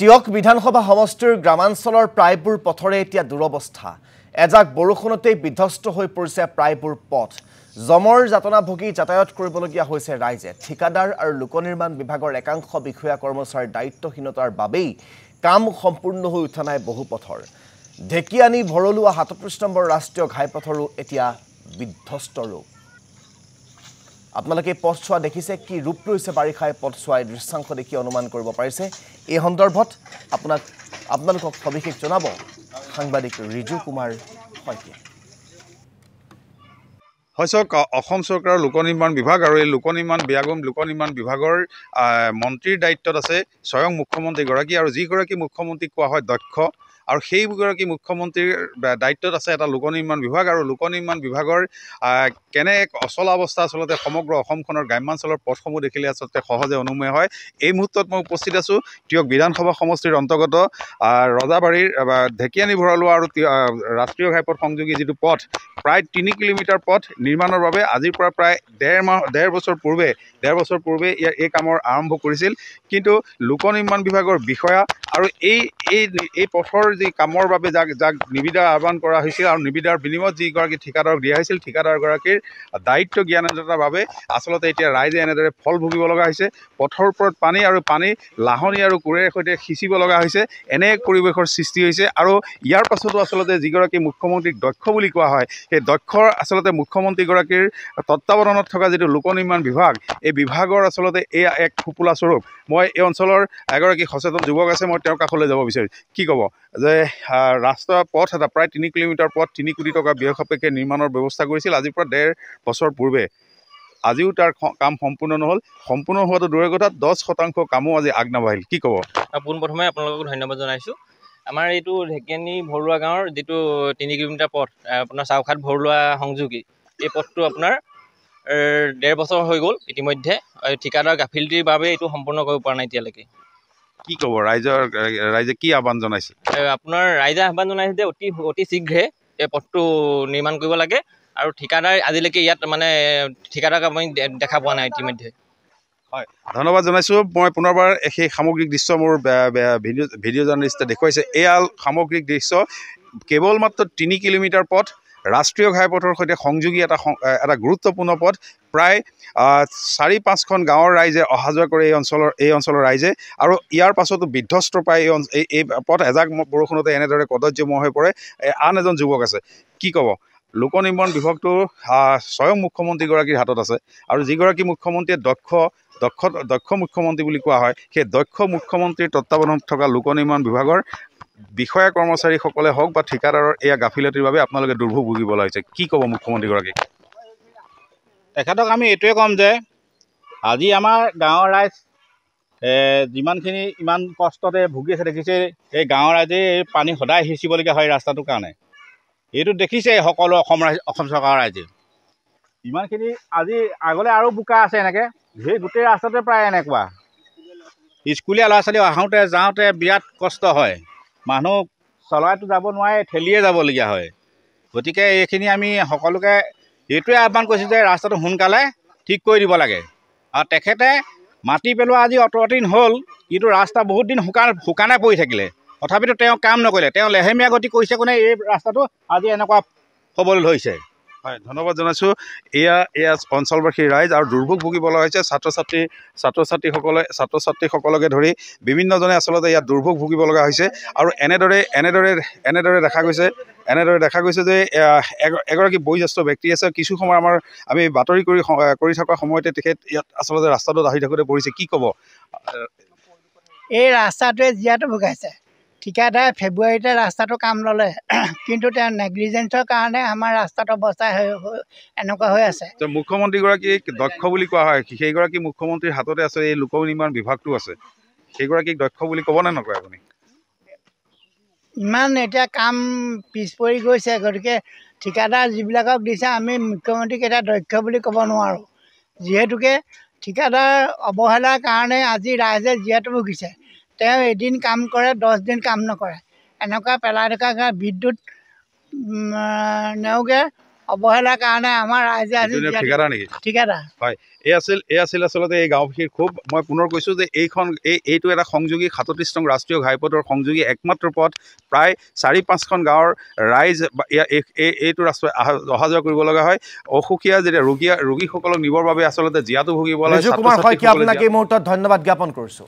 টিয়ক বিধানসভা সমষ্টিৰ গ্ৰামাঞ্চলৰ প্ৰায়বোৰ পথৰে এতিয়া দুৰৱস্থা এজাক বৰষুণতেই বিধ্বস্ত হৈ পৰিছে প্ৰায়বোৰ পথ জমৰ যাতনা ভোগী যাতায়াত কৰিবলগীয়া হৈছে ৰাইজে ঠিকাদাৰ আৰু লোক নিৰ্মাণ বিভাগৰ একাংশ বিষয়া কৰ্মচাৰীৰ দায়িত্বহীনতাৰ বাবেই কাম সম্পূৰ্ণ হৈ উঠা নাই বহু পথৰ ঢেকিয়ানি ভৰলোৱা সাতত্ৰিছ নম্বৰ ৰাষ্ট্ৰীয় ঘাইপথৰো এতিয়া বিধ্বস্ত ৰূপ আপোনালোকে পথছোৱা দেখিছে কি ৰূপ লৈছে বাৰিষাই পথছোৱাই দৃশ্যাংশ দেখি অনুমান কৰিব পাৰিছে এই সন্দৰ্ভত আপোনাক আপোনালোকক সবিশেষ জনাব সাংবাদিক ৰিজু কুমাৰ শইকীয়া হয় চাওক অসম চৰকাৰৰ লোক নিৰ্মাণ বিভাগ আৰু এই লোক নিৰ্মাণ বিয়াগম লোক নিৰ্মাণ বিভাগৰ মন্ত্ৰীৰ দায়িত্বত আছে স্বয়ং মুখ্যমন্ত্ৰীগৰাকী আৰু যিগৰাকী মুখ্যমন্ত্ৰীক কোৱা হয় দক্ষ আৰু সেইগৰাকী মুখ্যমন্ত্ৰীৰ দায়িত্বত আছে এটা লোক নিৰ্মাণ বিভাগ আৰু লোক নিৰ্মাণ বিভাগৰ কেনে এক অচল অৱস্থা আচলতে সমগ্ৰ অসমখনৰ গ্ৰাম্যাঞ্চলৰ পথসমূহ দেখিলে আচলতে সহজে অনুময় হয় এই মুহূৰ্তত মই উপস্থিত আছোঁ তিয়ক বিধানসভা সমষ্টিৰ অন্তৰ্গত ৰজাবাৰীৰ ঢেকিয়ানী ভৰালোৱা আৰু ৰাষ্ট্ৰীয় ঘাইপথ সংযোগী যিটো পথ প্ৰায় তিনি কিলোমিটাৰ পথ নিৰ্মাণৰ বাবে আজিৰ পৰা প্ৰায় ডেৰ মাহ ডেৰ বছৰ পূৰ্বে ডেৰ বছৰ পূৰ্বে ইয়াৰ এই কামৰ আৰম্ভ কৰিছিল কিন্তু লোক নিৰ্মাণ বিভাগৰ বিষয়া আৰু এই এই পথৰ ঠিকাদাৰৰ যি কামৰ বাবে যাক যাক নিবিদা আহ্বান কৰা হৈছিল আৰু নিবিদাৰ বিনিময়ত যিগৰাকী ঠিকাদাৰক দিয়া হৈছিল ঠিকাদাৰগৰাকীৰ দায়িত্ব জ্ঞান এটাৰ বাবে আচলতে এতিয়া ৰাইজে এনেদৰে ফল ভুগিব লগা হৈছে পথৰ ওপৰত পানী আৰু পানী লাহনী আৰু কোৰেৰে সৈতে সিঁচিব লগা হৈছে এনে এক পৰিৱেশৰ সৃষ্টি হৈছে আৰু ইয়াৰ পাছতো আচলতে যিগৰাকী মুখ্যমন্ত্ৰীক দক্ষ বুলি কোৱা হয় সেই দক্ষ আচলতে মুখ্যমন্ত্ৰীগৰাকীৰ তত্বাৱধানত থকা যিটো লোক নিৰ্মাণ বিভাগ এই বিভাগৰ আচলতে এয়া এক স্বৰূপ মই এই অঞ্চলৰ এগৰাকী সচেতন যুৱক আছে মই তেওঁৰ কাষলৈ যাব বিচাৰিছোঁ কি ক'ব যে ৰাস্তা পথ এটা প্ৰায় তিনি কিলোমিটাৰ পথ তিনি কোটি টকা ব্যয় সাপেক্ষে নিৰ্মাণৰ ব্যৱস্থা কৰিছিল আজিৰ পৰা ডেৰ বছৰ পূৰ্বে আজিও তাৰ কাম সম্পূৰ্ণ নহ'ল সম্পূৰ্ণ হোৱাটো দূৰৰ কথা দহ শতাংশ কামো আজি আগ নাবাঢ়িল কি ক'ব পোনপ্ৰথমে আপোনালোকক ধন্যবাদ জনাইছোঁ আমাৰ এইটো ঢেকিয়ানি ভৰলোৱা গাঁৱৰ যিটো তিনি কিলোমিটাৰ পথ আপোনাৰ চাওখাত ভৰুৱা সংযোগী এই পথটো আপোনাৰ ডেৰ বছৰ হৈ গ'ল ইতিমধ্যে ঠিকাদাৰ গাফিলতিৰ বাবে এইটো সম্পূৰ্ণ কৰিব পৰা নাই এতিয়ালৈকে কি ক'ব ৰাইজৰ ৰাইজে কি আহ্বান জনাইছে আপোনাৰ ৰাইজে আহ্বান জনাইছে যে অতি অতি শীঘ্ৰে এই পথটো নিৰ্মাণ কৰিব লাগে আৰু ঠিকাদাৰ আজিলৈকে ইয়াত মানে ঠিকাদাৰক আমি দেখা পোৱা নাই ইতিমধ্যে হয় ধন্যবাদ জনাইছোঁ মই পুনৰবাৰ সেই সামগ্ৰিক দৃশ্য মোৰ ভিডিঅ' ভিডিঅ' জাৰ্ণেলিষ্টে দেখুৱাইছে এয়া সামগ্ৰিক দৃশ্য কেৱল মাত্ৰ তিনি কিলোমিটাৰ পথ ৰাষ্ট্ৰীয় ঘাইপথৰ সৈতে সংযোগী এটা এটা গুৰুত্বপূৰ্ণ পথ প্ৰায় চাৰি পাঁচখন গাঁৱৰ ৰাইজে অহা যোৱা কৰে এই অঞ্চলৰ এই অঞ্চলৰ ৰাইজে আৰু ইয়াৰ পাছতো বিধ্বস্ত প্ৰায় এই এই পথ এজাক বৰষুণতে এনেদৰে কদৰ্যময় হৈ পৰে আন এজন যুৱক আছে কি ক'ব লোক নিৰ্মাণ বিভাগটো স্বয়ং মুখ্যমন্ত্ৰীগৰাকীৰ হাতত আছে আৰু যিগৰাকী মুখ্যমন্ত্ৰীয়ে দক্ষ দক্ষ দক্ষ মুখ্যমন্ত্ৰী বুলি কোৱা হয় সেই দক্ষ মুখ্যমন্ত্ৰীৰ তত্বাৱধানত থকা লোক নিৰ্মাণ বিভাগৰ বিষয়া কৰ্মচাৰীসকলে হওক বা ঠিকাদাৰৰ এয়া গাফিলতিৰ বাবে আপোনালোকে দুৰ্ভোগ ভুগিব লাগিছে কি ক'ব মুখ্যমন্ত্ৰীগৰাকীক তেখেতক আমি এইটোৱে ক'ম যে আজি আমাৰ গাঁৱৰ ৰাইজ যিমানখিনি ইমান কষ্টতে ভুগি আছে দেখিছে এই গাঁৱৰ ৰাইজে এই পানী সদায় সিঁচিবলগীয়া হয় ৰাস্তাটোৰ কাৰণে এইটো দেখিছে সকলো অসম ৰাইজ অসম চৰকাৰৰ ৰাইজে ইমানখিনি আজি আগলৈ আৰু বোকা আছে এনেকৈ সেই গোটেই ৰাস্তাতে প্ৰায় এনেকুৱা স্কুলীয়া ল'ৰা ছোৱালী আহোঁতে যাওঁতে বিৰাট কষ্ট হয় মানুহ চলাইতো যাব নোৱাৰে ঠেলিয়ে যাবলগীয়া হয় গতিকে এইখিনি আমি সকলোকে এইটোৱে আহ্বান কৰিছোঁ যে ৰাস্তাটো সোনকালে ঠিক কৰি দিব লাগে আৰু তেখেতে মাটি পেলোৱা আজি অতদিন হ'ল কিন্তু ৰাস্তা বহুত দিন শুকান শুকানে পৰি থাকিলে তথাপিতো তেওঁ কাম নকৰিলে তেওঁ লেহেমীয়া গতি কৰিছে কোনে এই ৰাস্তাটো আজি এনেকুৱা হ'বলৈ ধৰিছে হয় ধন্যবাদ জনাইছোঁ এয়া এয়া অঞ্চলবাসী ৰাইজ আৰু দুৰ্ভোগ ভুগিবলগা হৈছে ছাত্ৰ ছাত্ৰী ছাত্ৰ ছাত্ৰীসকলে ছাত্ৰ ছাত্ৰীসকলকে ধৰি বিভিন্নজনে আচলতে ইয়াত দুৰ্ভোগ ভুগিব লগা হৈছে আৰু এনেদৰে এনেদৰে এনেদৰে দেখা গৈছে এনেদৰে দেখা গৈছে যে এগৰাকী বয়োজ্যেষ্ঠ ব্যক্তি আছে কিছু সময় আমাৰ আমি বাতৰি কৰি কৰি থকা সময়তে তেখেত ইয়াত আচলতে ৰাস্তাটোত আহি থাকোঁতে পৰিছে কি ক'ব এই ৰাস্তাটোৱে জীয়াটো ভুগাইছে ঠিকাদাৰে ফেব্ৰুৱাৰীতে ৰাস্তাটো কাম ল'লে কিন্তু তেওঁ নেগলিজেঞ্চৰ কাৰণে আমাৰ ৰাস্তাটো অৱস্থা এনেকুৱা হৈ আছে মুখ্যমন্ত্ৰীগৰাকী দক্ষ বুলি কোৱা হয় সেইগৰাকী মুখ্যমন্ত্ৰীৰ হাততে আছে এই লোক নিৰ্মাণ বিভাগটো আছে সেইগৰাকীক দক্ষ বুলি ক'বনে নকয় আপুনি ইমান এতিয়া কাম পিছ পৰি গৈছে গতিকে ঠিকাদাৰ যিবিলাকক দিছে আমি মুখ্যমন্ত্ৰীক এতিয়া দক্ষ বুলি ক'ব নোৱাৰোঁ যিহেতুকে ঠিকাদাৰ অৱহেলাৰ কাৰণে আজি ৰাইজে জীয়াটো ভুগিছে তেওঁ এদিন কাম কৰে দহ দিন কাম নকৰে এনেকুৱা পেলাই থকা বিদ্যুৎ নেওগে অৱহেলাৰ কাৰণে আমাৰ ৰাইজে ঠিকাদাৰ নেকি ঠিকাদাৰ হয় এই আছিল এই আছিল আচলতে এই গাঁওবাসীৰ খুব মই পুনৰ কৈছোঁ যে এইখন এই এইটো এটা সংযোগী সাতত্ৰিছ নং ৰাষ্ট্ৰীয় ঘাইপথৰ সংযোগী একমাত্ৰ পথ প্ৰায় চাৰি পাঁচখন গাঁৱৰ ৰাইজ এইটো ৰাস্তা অহা অহা যোৱা কৰিব লগা হয় অসুখীয়া যেতিয়া ৰোগীয়া ৰোগীসকলক নিবৰ বাবে আচলতে জীয়াটো ভুগিব লাগে ধন্যবাদ জ্ঞাপন কৰিছোঁ